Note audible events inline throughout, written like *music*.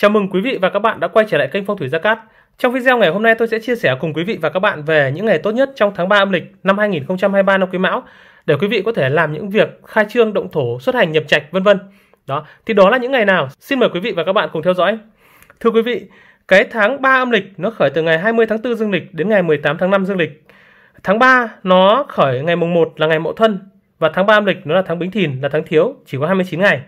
Chào mừng quý vị và các bạn đã quay trở lại kênh Phong thủy Gia Cát. Trong video ngày hôm nay tôi sẽ chia sẻ cùng quý vị và các bạn về những ngày tốt nhất trong tháng 3 âm lịch năm 2023 năm Quý Mão để quý vị có thể làm những việc khai trương động thổ, xuất hành nhập trạch vân vân. Đó, thì đó là những ngày nào? Xin mời quý vị và các bạn cùng theo dõi. Thưa quý vị, cái tháng 3 âm lịch nó khởi từ ngày 20 tháng 4 dương lịch đến ngày 18 tháng 5 dương lịch. Tháng 3 nó khởi ngày mùng 1 là ngày Mậu Thân và tháng 3 âm lịch nó là tháng Bính Thìn là tháng thiếu, chỉ có 29 ngày.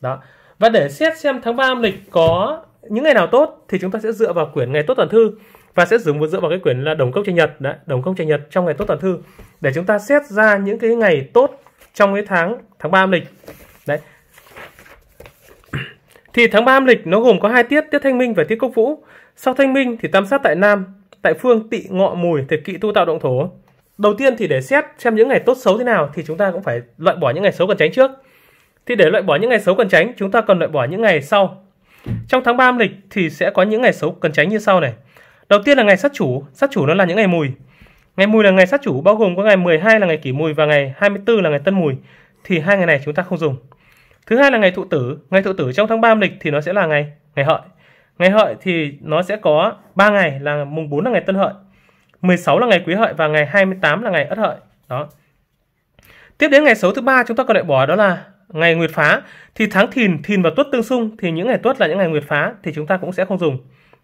Đó. Và để xét xem tháng 3 âm lịch có những ngày nào tốt thì chúng ta sẽ dựa vào quyển ngày tốt tuần thư và sẽ dùng dựa vào cái quyển là đồng công trời nhật đấy, đồng công trời nhật trong ngày tốt tuần thư để chúng ta xét ra những cái ngày tốt trong cái tháng tháng 3 âm lịch. Đấy. *clears throat* Thì tháng 3 âm lịch nó gồm có hai tiết, tiết Thanh Minh và tiết Cốc Vũ. Sau Thanh Minh thì tam sát tại Nam, tại phương Tị Ngọ Mùi thì kỵ tu tạo động thổ. Đầu tiên thì để xét xem những ngày tốt xấu thế nào thì chúng ta cũng phải loại bỏ những ngày xấu cần tránh trước. Thì để loại bỏ những ngày xấu cần tránh, chúng ta cần loại bỏ những ngày sau. Trong tháng 3 âm lịch thì sẽ có những ngày xấu cần tránh như sau này. Đầu tiên là ngày sát chủ, sát chủ nó là những ngày mùi. Ngày mùi là ngày sát chủ bao gồm có ngày 12 là ngày kỷ mùi và ngày 24 là ngày tân mùi. Thì hai ngày này chúng ta không dùng. Thứ hai là ngày thụ tử, ngày thụ tử trong tháng 3 âm lịch thì nó sẽ là ngày ngày hợi. Ngày hợi thì nó sẽ có 3 ngày là mùng 4 là ngày tân hợi, 16 là ngày quý hợi và ngày 28 là ngày ất hợi. Đó. Tiếp đến ngày xấu thứ ba chúng ta cần loại bỏ đó là ngày nguyệt phá thì tháng thìn thìn và tuất tương xung thì những ngày tuất là những ngày nguyệt phá thì chúng ta cũng sẽ không dùng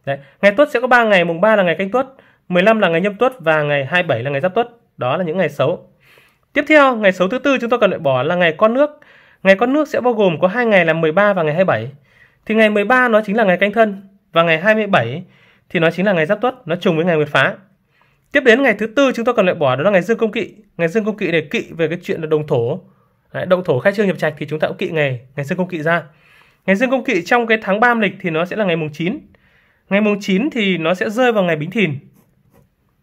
Đấy. ngày tuất sẽ có 3 ngày mùng 3 là ngày canh tuất 15 là ngày nhâm tuất và ngày 27 là ngày giáp tuất đó là những ngày xấu tiếp theo ngày xấu thứ tư chúng ta cần loại bỏ là ngày con nước ngày con nước sẽ bao gồm có hai ngày là 13 và ngày 27 thì ngày 13 nó chính là ngày canh thân và ngày 27 thì nó chính là ngày giáp tuất nó trùng với ngày nguyệt phá tiếp đến ngày thứ tư chúng ta cần loại bỏ đó là ngày dương công kỵ ngày dương công kỵ để kỵ về cái chuyện là đồng thổ Đấy, động thổ khai trương nhập trạch thì chúng ta cũng kỵ ngày ngày dương công kỵ ra ngày dương công kỵ trong cái tháng 3 lịch thì nó sẽ là ngày mùng 9 ngày mùng 9 thì nó sẽ rơi vào ngày bính thìn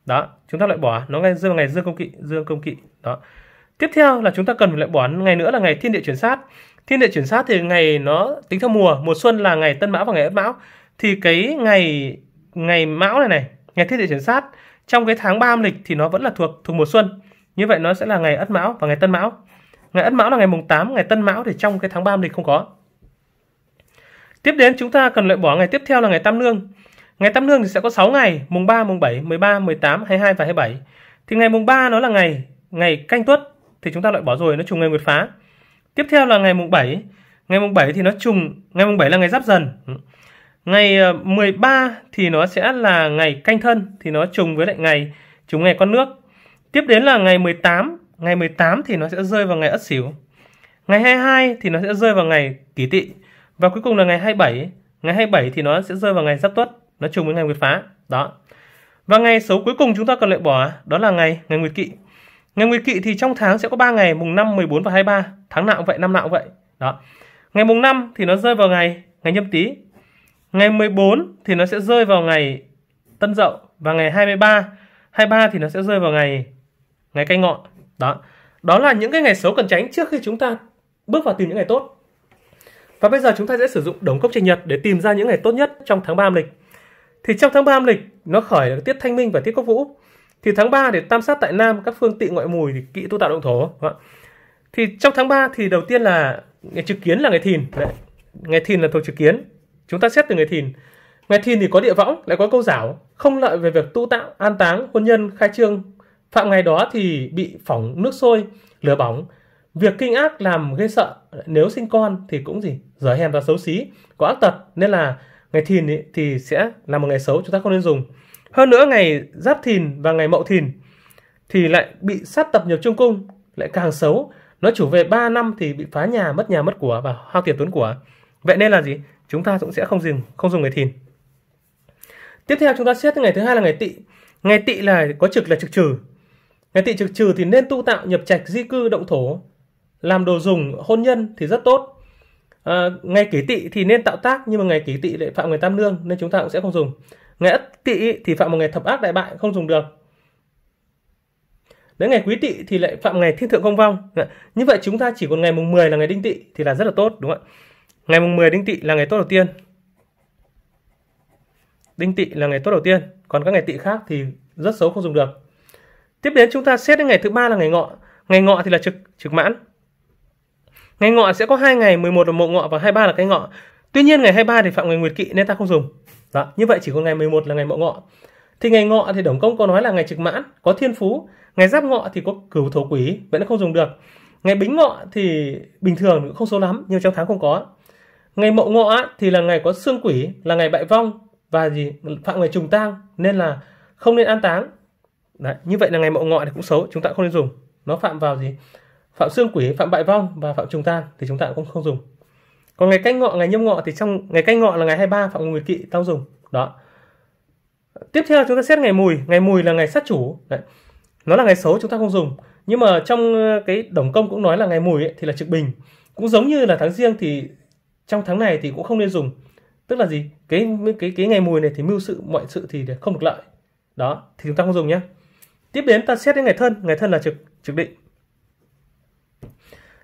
đó chúng ta lại bỏ nó ngày rơi vào ngày dương công kỵ dương công kỵ đó tiếp theo là chúng ta cần phải loại bỏ ngày nữa là ngày thiên địa chuyển sát thiên địa chuyển sát thì ngày nó tính theo mùa mùa xuân là ngày tân mão và ngày ất mão thì cái ngày ngày mão này này ngày thiên địa chuyển sát trong cái tháng 3 âm lịch thì nó vẫn là thuộc thuộc mùa xuân như vậy nó sẽ là ngày ất mão và ngày tân mão Ngày Ất Mão là ngày mùng 8, ngày Tân Mão thì trong cái tháng 3 âm lịch không có. Tiếp đến chúng ta cần loại bỏ ngày tiếp theo là ngày Tam Nương. Ngày Tam Nương thì sẽ có 6 ngày, mùng 3, mùng 7, 13, 18, 22 và 27. Thì ngày mùng 3 nó là ngày ngày canh tuất thì chúng ta loại bỏ rồi, nó trùng ngày nguyệt phá. Tiếp theo là ngày mùng 7. Ngày mùng 7 thì nó trùng ngày mùng 7 là ngày Giáp Dần. Ngày 13 ờ, thì nó sẽ là ngày canh thân thì nó trùng với lại ngày trùng ngày con nước. Tiếp đến là ngày 18 ngày 18 thì nó sẽ rơi vào ngày Ất Sửu. Ngày 22 thì nó sẽ rơi vào ngày Kỷ Tỵ và cuối cùng là ngày 27. Ngày 27 thì nó sẽ rơi vào ngày Giáp Tuất, nó trùng với ngày Nguyệt Phá. Đó. Và ngày số cuối cùng chúng ta cần loại bỏ đó là ngày ngày Nguyệt Kỵ. Ngày Nguyệt Kỵ thì trong tháng sẽ có 3 ngày mùng 5, 14 và 23, tháng nào cũng vậy, năm nào cũng vậy. Đó. Ngày mùng 5 thì nó rơi vào ngày ngày Nhâm Tý. Ngày 14 thì nó sẽ rơi vào ngày Tân Dậu và ngày 23, 23 thì nó sẽ rơi vào ngày ngày Canh Ngọ. Đó. Đó là những cái ngày xấu cần tránh trước khi chúng ta bước vào tìm những ngày tốt. Và bây giờ chúng ta sẽ sử dụng đồng cốc trình nhật để tìm ra những ngày tốt nhất trong tháng 3 âm lịch. Thì trong tháng 3 âm lịch nó khởi là tiết Thanh Minh và tiết Cốc Vũ. Thì tháng 3 để tam sát tại Nam các phương tị ngoại mùi thì kỵ tu tạo động thổ. Thì trong tháng 3 thì đầu tiên là ngày trực kiến là ngày thìn. Đấy. Ngày thìn là thuộc trực kiến. Chúng ta xét từ ngày thìn. Ngày thìn thì có địa võng, lại có câu giảo, không lợi về việc tu tạo, an táng, hôn nhân, khai trương, Phạm ngày đó thì bị phỏng nước sôi, lửa bỏng. Việc kinh ác làm gây sợ, nếu sinh con thì cũng gì, dở hèn và xấu xí, có ác tật. Nên là ngày thìn ý, thì sẽ là một ngày xấu chúng ta không nên dùng. Hơn nữa ngày giáp thìn và ngày mậu thìn thì lại bị sát tập nhập trung cung, lại càng xấu. Nó chủ về 3 năm thì bị phá nhà, mất nhà, mất của và hao tiền tốn của. Vậy nên là gì? Chúng ta cũng sẽ không dùng không dùng ngày thìn. Tiếp theo chúng ta xét ngày thứ hai là ngày tỵ. Ngày tỵ là có trực là trực trừ, ngày tị trực trừ thì nên tu tạo nhập trạch di cư động thổ, làm đồ dùng hôn nhân thì rất tốt. À, ngày kỷ tỵ thì nên tạo tác nhưng mà ngày kỷ tỵ lại phạm ngày tam lương nên chúng ta cũng sẽ không dùng. Ngày ất tỵ thì phạm một ngày thập ác đại bại không dùng được. Đến ngày quý tỵ thì lại phạm ngày thiên thượng công vong. Dạ, như vậy chúng ta chỉ còn ngày mùng 10 là ngày đinh tỵ thì là rất là tốt đúng không ạ? Ngày mùng 10 đinh tỵ là ngày tốt đầu tiên. Đinh tỵ là ngày tốt đầu tiên, còn các ngày tỵ khác thì rất xấu không dùng được. Tiếp đến chúng ta xét đến ngày thứ ba là ngày ngọ. Ngày ngọ thì là trực trực mãn. Ngày ngọ sẽ có hai ngày, 11 là mộ ngọ và 23 là cái ngọ. Tuy nhiên ngày 23 thì phạm ngày nguyệt kỵ nên ta không dùng. Đó, như vậy chỉ có ngày 11 là ngày mộ ngọ. Thì ngày ngọ thì Đồng Công có nói là ngày trực mãn, có thiên phú. Ngày giáp ngọ thì có cửu thổ quỷ, vậy nó không dùng được. Ngày bính ngọ thì bình thường cũng không số lắm, nhưng trong tháng không có. Ngày mộ ngọ thì là ngày có xương quỷ, là ngày bại vong và gì phạm ngày trùng tang nên là không nên an táng Đấy, như vậy là ngày mậu ngọ thì cũng xấu, chúng ta không nên dùng. Nó phạm vào gì? Phạm xương quỷ, phạm bại vong và phạm trùng tan thì chúng ta cũng không dùng. Còn ngày canh ngọ, ngày nhâm ngọ thì trong ngày canh ngọ là ngày 23 phạm nguyệt kỵ tao dùng. Đó. Tiếp theo chúng ta xét ngày mùi, ngày mùi là ngày sát chủ. Đấy. Nó là ngày xấu chúng ta không dùng. Nhưng mà trong ờ, cái đồng công cũng nói là ngày mùi ấy, thì là trực bình. Cũng giống như là tháng riêng thì trong tháng này thì cũng không nên dùng. Tức là gì? Cái cái cái ngày mùi này thì mưu sự mọi sự thì không được lợi. Đó, thì chúng ta không dùng nhé. Tiếp đến ta xét đến ngày thân, ngày thân là trực trực định.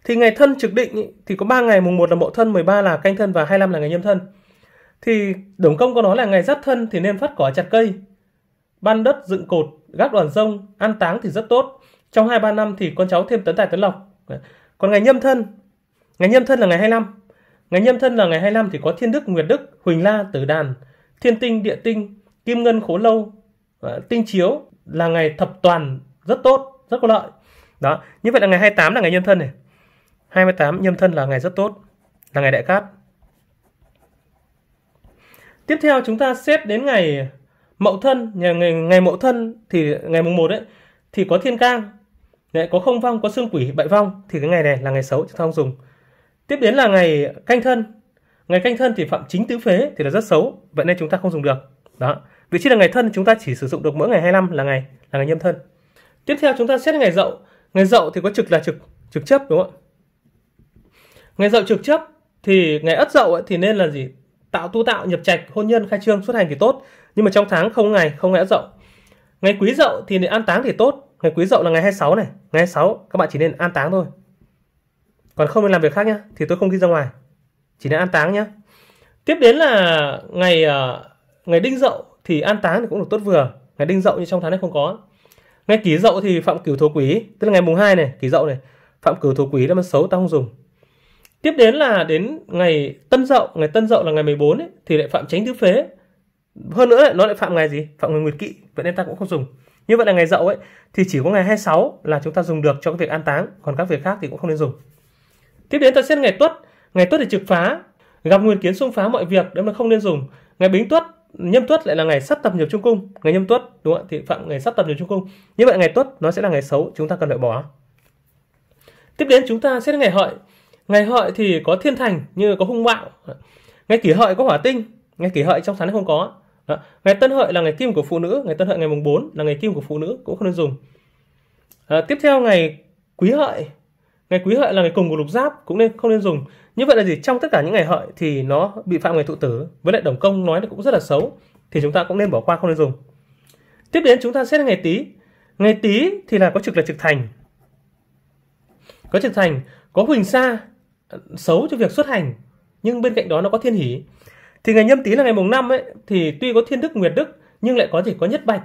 Thì ngày thân trực định thì có 3 ngày, mùng 1 là mậu thân, 13 là canh thân và 25 là ngày nhâm thân. Thì Đồng Công có nói là ngày giáp thân thì nên phát cỏ chặt cây, ban đất dựng cột, gác đoàn rông, an táng thì rất tốt. Trong 2-3 năm thì con cháu thêm tấn tài tấn lộc. Còn ngày nhâm thân, ngày nhâm thân là ngày 25. Ngày nhâm thân là ngày 25 thì có thiên đức, nguyệt đức, huỳnh la, tử đàn, thiên tinh, địa tinh, kim ngân, khố lâu, ờ, tinh chiếu, là ngày thập toàn rất tốt, rất có lợi. Đó, như vậy là ngày 28 là ngày nhân thân này. 28 nhâm thân là ngày rất tốt, là ngày đại cát. Tiếp theo chúng ta xếp đến ngày Mậu thân, ngày ngày, ngày Mậu thân thì ngày mùng 1 đấy thì có thiên cang. Đấy, có không vong, có xương quỷ, bại vong thì cái ngày này là ngày xấu chúng ta không dùng. Tiếp đến là ngày canh thân. Ngày canh thân thì phạm chính tứ phế thì là rất xấu, vậy nên chúng ta không dùng được. Đó. Vị trí là ngày thân chúng ta chỉ sử dụng được mỗi ngày 25 là ngày là ngày nhâm thân. Tiếp theo chúng ta xét ngày dậu. Ngày dậu thì có trực là trực trực chấp đúng không ạ? Ngày dậu trực chấp thì ngày ất dậu ấy thì nên là gì? Tạo tu tạo nhập trạch, hôn nhân khai trương xuất hành thì tốt, nhưng mà trong tháng không ngày không ngày ất dậu. Ngày quý dậu thì nên an táng thì tốt, ngày quý dậu là ngày 26 này, ngày 26 các bạn chỉ nên an táng thôi. Còn không nên làm việc khác nhá, thì tôi không đi ra ngoài. Chỉ nên an táng nhá. Tiếp đến là ngày ờ, ngày đinh dậu thì an táng thì cũng được tốt vừa ngày đinh dậu như trong tháng này không có ngày kỷ dậu thì phạm cửu thổ quý tức là ngày mùng 2 này kỷ dậu này phạm cửu thổ quý là là มัน xấu ta không dùng tiếp đến là đến ngày tân dậu ngày tân dậu là ngày 14 ấy, thì lại phạm tránh tứ phế hơn nữa ấy, nó lại phạm ngày gì phạm ngày nguyệt kỵ vậy nên ta cũng không dùng như vậy là ngày dậu ấy thì chỉ có ngày 26 là chúng ta dùng được cho cái việc an táng còn các việc khác thì cũng không nên dùng tiếp đến ta xét ngày tuất ngày tuất thì trực phá gặp nguyên kiến xung phá mọi việc đấy là không nên dùng ngày bính tuất nhâm tuất lại là ngày sắp tập nhập trung cung ngày nhâm tuất đúng không ạ thì phạm ngày sắp tập nhập trung cung như vậy ngày tuất nó sẽ là ngày xấu chúng ta cần loại bỏ tiếp đến chúng ta sẽ đến ngày hợi ngày hợi thì có thiên thành như có hung bạo ngày kỷ hợi có hỏa tinh ngày kỷ hợi trong tháng này không có đó. ngày tân hợi là ngày kim của phụ nữ ngày tân hợi ngày mùng 4 là ngày kim của phụ nữ cũng không nên dùng à, tiếp theo ngày quý hợi ngày quý hợi là ngày cùng của lục giáp cũng nên không nên dùng như vậy là gì trong tất cả những ngày hợi thì nó bị phạm ngày thụ tử với lại đồng công nói nó cũng rất là xấu thì chúng ta cũng nên bỏ qua không nên dùng tiếp đến chúng ta xét ngày tý ngày tý thì là có trực là trực thành có trực thành có huỳnh sa xấu cho việc xuất hành nhưng bên cạnh đó nó có thiên hỷ thì ngày nhâm tý là ngày mùng năm ấy thì tuy có thiên đức nguyệt đức nhưng lại có gì có nhất bạch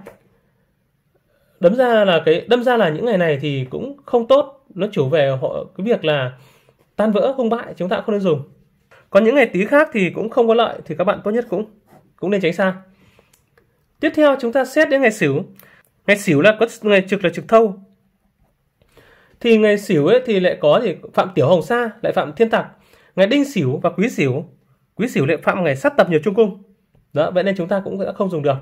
đấm ra là cái đâm ra là những ngày này thì cũng không tốt nó chủ về họ cái việc là tan vỡ hung bại chúng ta không nên dùng còn những ngày tí khác thì cũng không có lợi thì các bạn tốt nhất cũng cũng nên tránh xa tiếp theo chúng ta xét đến ngày xỉu ngày xỉu là có ngày trực là trực thâu thì ngày xỉu ấy thì lại có thì phạm tiểu hồng sa lại phạm thiên tặc ngày đinh xỉu và quý xỉu quý xỉu lại phạm ngày sát tập nhiều trung cung đó vậy nên chúng ta cũng đã không dùng được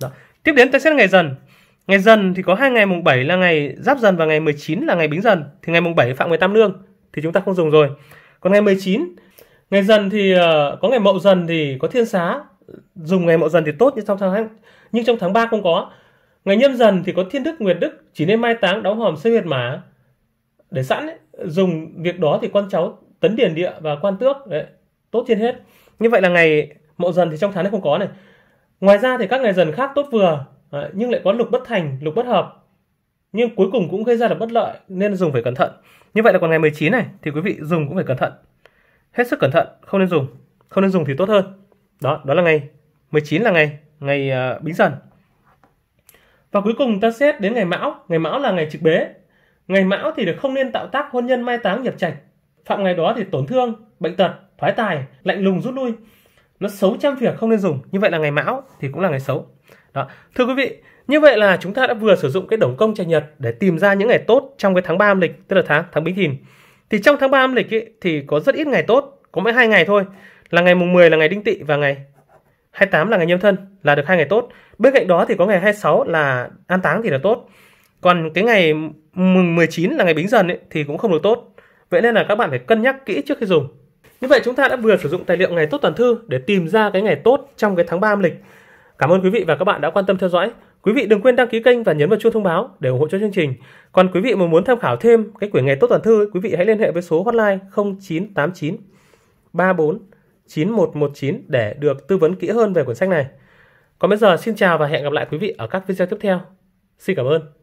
đó. tiếp đến ta xét ngày dần Ngày dần thì có hai ngày mùng 7 là ngày giáp dần và ngày 19 là ngày bính dần. Thì ngày mùng 7 phạm 18 lương thì chúng ta không dùng rồi. Còn ngày 19, ngày dần thì ờ, có ngày mậu dần thì có thiên xá. Dùng ngày mậu dần thì tốt nhưng trong tháng nhưng trong tháng 3 không có. Ngày nhâm dần thì có thiên đức nguyệt đức chỉ nên mai táng đóng hòm xây huyệt mã để sẵn ấy, dùng việc đó thì con cháu tấn điền địa và quan tước đấy, tốt trên hết. Như vậy là ngày mậu dần thì trong tháng này không có này. Ngoài ra thì các ngày dần khác tốt vừa nhưng lại có lục bất thành, lục bất hợp. Nhưng cuối cùng cũng gây ra được bất lợi nên dùng phải cẩn thận. Như vậy là còn ngày 19 này thì quý vị dùng cũng phải cẩn thận. Hết sức cẩn thận, không nên dùng. Không nên dùng thì tốt hơn. Đó, đó là ngày 19 là ngày ngày uh, Bính Dần. Và cuối cùng ta xét đến ngày Mão, ngày Mão là ngày trực bế. Ngày Mão thì được không nên tạo tác hôn nhân mai táng nhập trạch. Phạm ngày đó thì tổn thương, bệnh tật, thoái tài, lạnh lùng rút lui. Nó xấu trăm việc không nên dùng. Như vậy là ngày Mão thì cũng là ngày xấu. Đó. Thưa quý vị, như vậy là chúng ta đã vừa sử dụng cái đồng công trời Nhật để tìm ra những ngày tốt trong cái tháng 3 âm lịch, tức là tháng tháng Bính Thìn. Thì trong tháng 3 âm lịch ấy, thì có rất ít ngày tốt, có mấy hai ngày thôi, là ngày mùng 10 là ngày Đinh Tỵ và ngày 28 là ngày Nhâm Thân là được hai ngày tốt. Bên cạnh đó thì có ngày 26 là An Táng thì là tốt. Còn cái ngày mùng 19 là ngày Bính Dần ấy, thì cũng không được tốt. Vậy nên là các bạn phải cân nhắc kỹ trước khi dùng. Như vậy chúng ta đã vừa sử dụng tài liệu ngày tốt toàn thư để tìm ra cái ngày tốt trong cái tháng 3 âm lịch. Cảm ơn quý vị và các bạn đã quan tâm theo dõi. Quý vị đừng quên đăng ký kênh và nhấn vào chuông thông báo để ủng hộ cho chương trình. Còn quý vị mà muốn tham khảo thêm cái quyển nghề tốt toàn thư, quý vị hãy liên hệ với số hotline 0989 34 9119 để được tư vấn kỹ hơn về quyển sách này. Còn bây giờ xin chào và hẹn gặp lại quý vị ở các video tiếp theo. Xin cảm ơn.